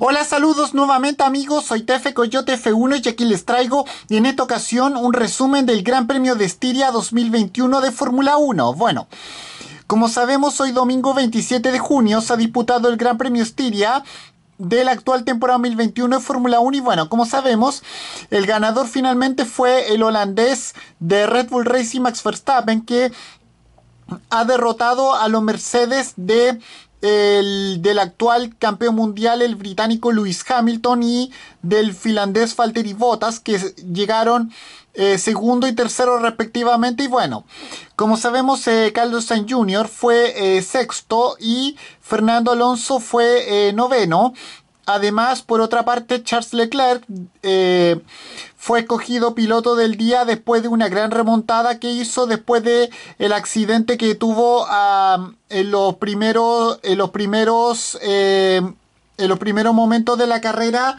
Hola, saludos nuevamente amigos, soy Tefe Coyote F1 y aquí les traigo en esta ocasión un resumen del Gran Premio de Estiria 2021 de Fórmula 1. Bueno, como sabemos hoy domingo 27 de junio se ha disputado el Gran Premio Estiria de la actual temporada 2021 de Fórmula 1 y bueno, como sabemos, el ganador finalmente fue el holandés de Red Bull Racing Max Verstappen que ha derrotado a los Mercedes de el del actual campeón mundial, el británico Lewis Hamilton, y del finlandés Valtteri Bottas, que llegaron eh, segundo y tercero respectivamente. Y bueno, como sabemos, eh, Carlos Sainz Jr. fue eh, sexto y Fernando Alonso fue noveno. Además, por otra parte, Charles Leclerc eh, fue escogido piloto del día después de una gran remontada que hizo después de el accidente que tuvo en los primeros, en los primeros, eh, en los primeros momentos de la carrera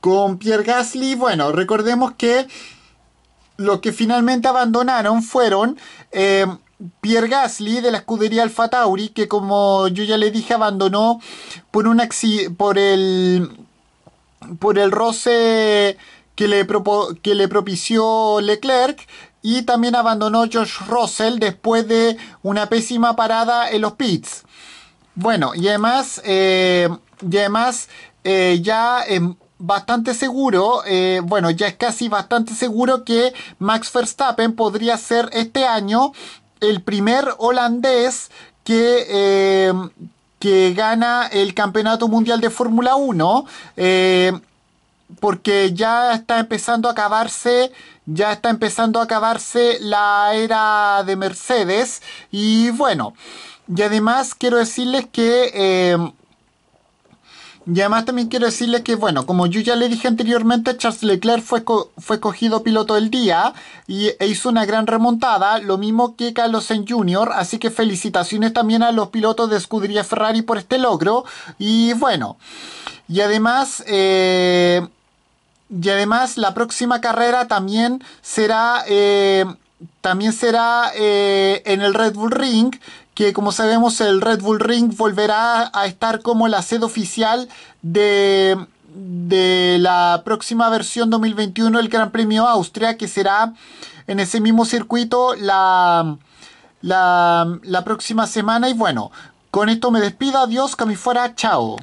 con Pierre Gasly. Bueno, recordemos que los que finalmente abandonaron fueron eh, Pierre Gasly de la escudería Alfa Tauri, que como yo ya le dije, abandonó por, un por, el, por el roce que le, que le propició Leclerc. Y también abandonó George Russell después de una pésima parada en los pits. Bueno, y además, eh, y además eh, ya es bastante seguro, eh, bueno, ya es casi bastante seguro que Max Verstappen podría ser este año el primer holandés que, eh, que gana el Campeonato Mundial de Fórmula 1. Eh, porque ya está empezando a acabarse, ya está empezando a acabarse la era de Mercedes. Y bueno, y además quiero decirles que eh, y además también quiero decirle que, bueno, como yo ya le dije anteriormente, Charles Leclerc fue, fue cogido piloto del día y e hizo una gran remontada, lo mismo que Carlos Sainz Jr., así que felicitaciones también a los pilotos de Scuderia Ferrari por este logro. Y bueno, y además... Eh, y además la próxima carrera también será, eh, también será eh, en el Red Bull Ring que como sabemos el Red Bull Ring volverá a estar como la sede oficial de, la próxima versión 2021 del Gran Premio Austria, que será en ese mismo circuito la, la, próxima semana. Y bueno, con esto me despido, adiós, que fuera, chao.